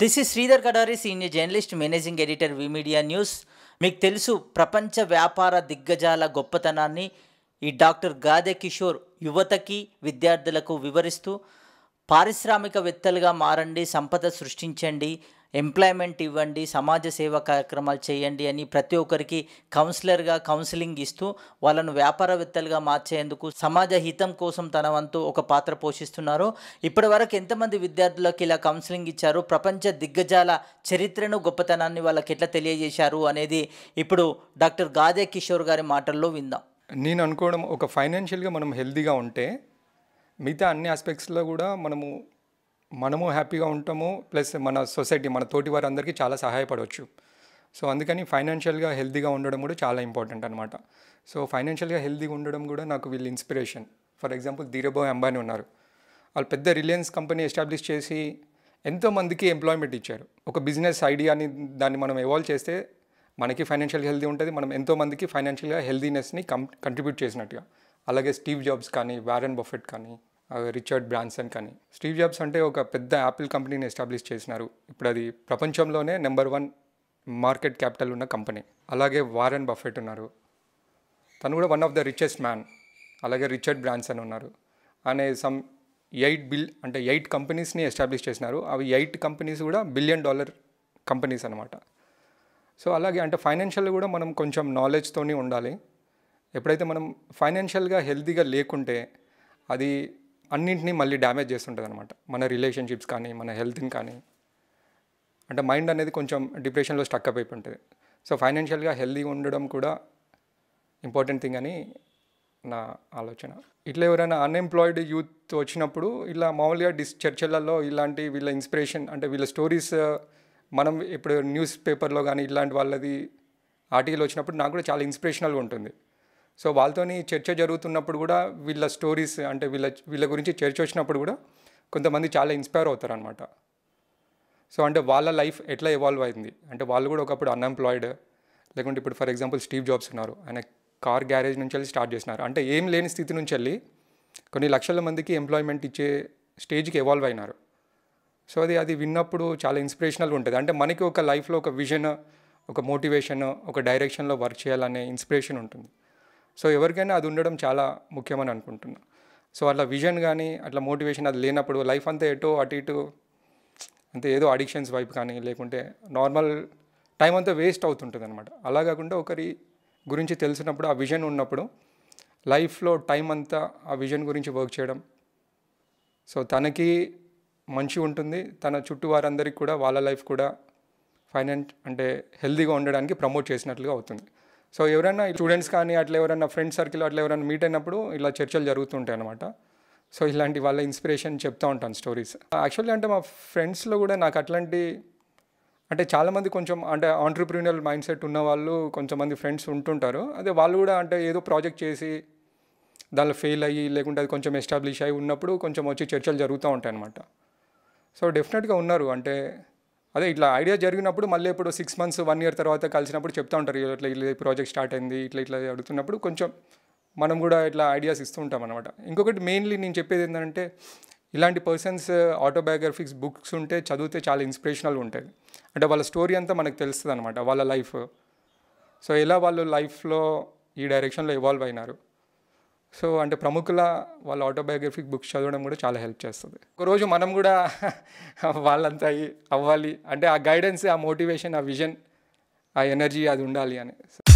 this is Sridhar Kadari senior journalist managing editor media news మీకు తెలుసు ప్రపంచ వ్యాపార దిగ్గజాల గొప్పతనాన్ని ఈ డాక్టర్ గాదె కిషోర్ యువతకి విద్యార్థులకు వివరిస్తూ పారిశ్రామికవేత్తలుగా మారండి సంపద సృష్టించండి ఎంప్లాయ్మెంట్ ఇవ్వండి సమాజ సేవ కార్యక్రమాలు చేయండి అని ప్రతి ఒక్కరికి కౌన్సిలర్గా కౌన్సిలింగ్ ఇస్తూ వాళ్ళను వ్యాపారవేత్తలుగా మార్చేందుకు సమాజ హితం కోసం తన వంతు ఒక పాత్ర పోషిస్తున్నారు ఇప్పటి వరకు ఎంతమంది విద్యార్థులకు ఇలా కౌన్సిలింగ్ ఇచ్చారు ప్రపంచ దిగ్గజాల చరిత్రను గొప్పతనాన్ని వాళ్ళకి ఎట్లా తెలియజేశారు అనేది ఇప్పుడు డాక్టర్ గాదే కిషోర్ గారి మాటల్లో విందాం నేను అనుకోవడం ఒక ఫైనాన్షియల్గా మనం హెల్దీగా ఉంటే మిగతా అన్ని ఆస్పెక్ట్స్లో కూడా మనము మనము హ్యాపీగా ఉంటాము ప్లస్ మన సొసైటీ మన తోటి వారందరికీ చాలా సహాయపడవచ్చు సో అందుకని ఫైనాన్షియల్గా హెల్తీగా ఉండడం కూడా చాలా ఇంపార్టెంట్ అనమాట సో ఫైనాన్షియల్గా హెల్తీగా ఉండడం కూడా నాకు వీళ్ళు inspiration for example Dhirubhai Ambani ఉన్నారు వాళ్ళు పెద్ద రిలయన్స్ కంపెనీ ఎస్టాబ్లిష్ చేసి ఎంతోమందికి ఎంప్లాయ్మెంట్ ఇచ్చారు ఒక బిజినెస్ ఐడియాని దాన్ని మనం ఎవాల్వ్ చేస్తే మనకి ఫైనాన్షియల్ హెల్తీ ఉంటుంది మనం ఎంతోమందికి ఫైనాన్షియల్గా హెల్దీనెస్ని కం కంట్రిబ్యూట్ చేసినట్టుగా అలాగే స్టీవ్ జాబ్స్ కానీ వారెన్ బఫెట్ కానీ రిచర్డ్ బ్రాన్సన్ కానీ స్టీవ్ జాబ్స్ అంటే ఒక పెద్ద యాపిల్ కంపెనీని ఎస్టాబ్లిష్ చేసినారు ఇప్పుడు అది ప్రపంచంలోనే నెంబర్ వన్ మార్కెట్ క్యాపిటల్ ఉన్న కంపెనీ అలాగే వారెన్ బఫెట్ ఉన్నారు తను కూడా one of the richest man అలాగే రిచర్డ్ బ్రాన్సన్ ఉన్నారు అనే సమ్ ఎయిట్ బిల్ అంటే ఎయిట్ కంపెనీస్ని ఎస్టాబ్లిష్ చేసినారు అవి ఎయిట్ కంపెనీస్ కూడా బిలియన్ డాలర్ కంపెనీస్ అనమాట సో అలాగే అంటే ఫైనాన్షియల్ కూడా మనం కొంచెం నాలెడ్జ్తోనే ఉండాలి ఎప్పుడైతే మనం ఫైనాన్షియల్గా హెల్తీగా లేకుంటే అది అన్నింటినీ మళ్ళీ డ్యామేజ్ చేస్తుంటుంది అనమాట మన రిలేషన్షిప్స్ కానీ మన హెల్త్ని కానీ అంటే మైండ్ అనేది కొంచెం డిప్రెషన్లో స్టక్ అయిపోయి ఉంటుంది సో ఫైనాన్షియల్గా హెల్తీగా ఉండడం కూడా ఇంపార్టెంట్ థింగ్ అని నా ఆలోచన ఇట్లా ఎవరైనా అన్ఎంప్లాయిడ్ యూత్ వచ్చినప్పుడు ఇలా మామూలుగా డిస్ చర్చలలో ఇలాంటి వీళ్ళ ఇన్స్పిరేషన్ అంటే వీళ్ళ స్టోరీస్ uh, మనం ఇప్పుడు న్యూస్ పేపర్లో కానీ ఇలాంటి వాళ్ళది ఆర్టికల్ వచ్చినప్పుడు నాకు కూడా చాలా ఇన్స్పిరేషనల్గా ఉంటుంది సో వాళ్ళతోని చర్చ జరుగుతున్నప్పుడు కూడా వీళ్ళ స్టోరీస్ అంటే వీళ్ళ వీళ్ళ గురించి చర్చ వచ్చినప్పుడు కూడా కొంతమంది చాలా ఇన్స్పైర్ అవుతారు అనమాట సో అంటే వాళ్ళ లైఫ్ ఎట్లా ఇవాల్వ్ అయింది అంటే వాళ్ళు కూడా ఒకప్పుడు అన్ఎంప్లాయిడ్ లేకుంటే ఇప్పుడు ఫర్ ఎగ్జాంపుల్ స్టీవ్ జాబ్స్ ఉన్నారు ఆయన కార్ గ్యారేజ్ నుంచి వెళ్ళి స్టార్ట్ చేసినారు అంటే ఏం లేని స్థితి నుంచి వెళ్ళి కొన్ని లక్షల మందికి ఎంప్లాయ్మెంట్ ఇచ్చే స్టేజ్కి ఎవాల్వ్ అయినారు సో అది అది విన్నప్పుడు చాలా ఇన్స్పిరేషనల్గా ఉంటుంది అంటే మనకి ఒక లైఫ్లో ఒక విజన్ ఒక మోటివేషన్ ఒక డైరెక్షన్లో వర్క్ చేయాలనే ఇన్స్పిరేషన్ ఉంటుంది సో ఎవరికైనా అది ఉండడం చాలా ముఖ్యమని అనుకుంటున్నా సో అట్లా విజన్ కానీ అట్లా మోటివేషన్ అది లేనప్పుడు లైఫ్ అంతా ఎటో అటు ఇటు అంతే ఏదో అడిక్షన్స్ వైపు కానీ లేకుంటే నార్మల్ టైం అంతా వేస్ట్ అవుతుంటుంది అనమాట అలా కాకుండా ఒకరి గురించి తెలిసినప్పుడు ఆ విజన్ ఉన్నప్పుడు లైఫ్లో టైం అంతా ఆ విజన్ గురించి వర్క్ చేయడం సో తనకి మంచి ఉంటుంది తన చుట్టూ వారందరికీ కూడా వాళ్ళ లైఫ్ కూడా ఫైనాన్స్ అంటే హెల్దీగా ఉండడానికి ప్రమోట్ చేసినట్లుగా అవుతుంది సో ఎవరైనా స్టూడెంట్స్ కానీ అట్లా ఎవరైనా ఫ్రెండ్స్ సర్కిల్ అట్లా ఎవరైనా మీట్ అయినప్పుడు ఇలా చర్చలు జరుగుతుంటాయి అనమాట సో ఇలాంటి వాళ్ళ ఇన్స్పిరేషన్ చెప్తూ ఉంటాను స్టోరీస్ యాక్చువల్లీ అంటే మా ఫ్రెండ్స్లో కూడా నాకు అట్లాంటి అంటే చాలామంది కొంచెం అంటే ఆంటర్ప్రీనియర్ మైండ్ సెట్ ఉన్న వాళ్ళు కొంతమంది ఫ్రెండ్స్ ఉంటుంటారు అదే వాళ్ళు కూడా అంటే ఏదో ప్రాజెక్ట్ చేసి దానిలో ఫెయిల్ అయ్యి లేకుంటే అది కొంచెం ఎస్టాబ్లిష్ అయ్యి ఉన్నప్పుడు కొంచెం వచ్చి చర్చలు జరుగుతూ ఉంటాయి అనమాట సో డెఫినెట్గా ఉన్నారు అంటే అదే ఇట్లా ఐడియా జరిగినప్పుడు మళ్ళీ ఇప్పుడు సిక్స్ మంత్స్ వన్ ఇయర్ తర్వాత కలిసినప్పుడు చెప్తా ఉంటారు ఇట్లా ఇట్లా ప్రాజెక్ట్ స్టార్ట్ అయింది ఇట్లా ఇట్లా అడుగుతున్నప్పుడు కొంచెం మనం కూడా ఇట్లా ఐడియాస్ ఇస్తూ ఉంటాం అనమాట ఇంకొకటి మెయిన్లీ నేను చెప్పేది ఏంటంటే ఇలాంటి పర్సన్స్ ఆటోబయోగ్రఫిక్స్ బుక్స్ ఉంటే చదివితే చాలా ఇన్స్పిరేషనల్ ఉంటుంది అంటే వాళ్ళ స్టోరీ అంతా మనకు తెలుస్తుంది అనమాట వాళ్ళ లైఫ్ సో ఎలా వాళ్ళు లైఫ్లో ఈ డైరెక్షన్లో ఇవాల్వ్ అయినారు సో అంటే ప్రముఖుల వాళ్ళ ఆటోబయోగ్రఫిక్ బుక్స్ చదవడం కూడా చాలా హెల్ప్ చేస్తుంది ఒకరోజు మనం కూడా వాళ్ళంతా అవ్వాలి అంటే ఆ గైడెన్స్ ఆ మోటివేషన్ ఆ విజన్ ఆ ఎనర్జీ అది ఉండాలి అని